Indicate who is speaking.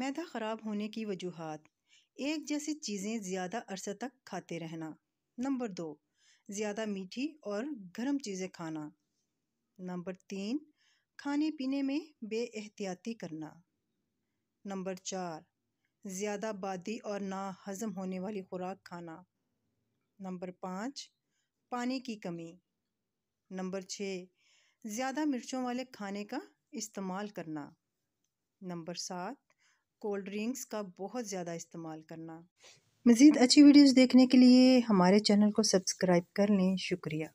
Speaker 1: मैदा ख़राब होने की वजूहत एक जैसी चीज़ें ज़्यादा अरसे तक खाते रहना नंबर दो ज़्यादा मीठी और गर्म चीज़ें खाना नंबर तीन खाने पीने में बेहतियाती करना नंबर चार ज़्यादा बादी और ना हज़म होने वाली खुराक खाना नंबर पाँच पानी की कमी नंबर छः ज़्यादा मिर्चों वाले खाने का इस्तेमाल करना नंबर सात कोल्ड ड्रिंक्स का बहुत ज़्यादा इस्तेमाल करना मज़ीद अच्छी वीडियोज़ देखने के लिए हमारे चैनल को सब्सक्राइब कर लें शुक्रिया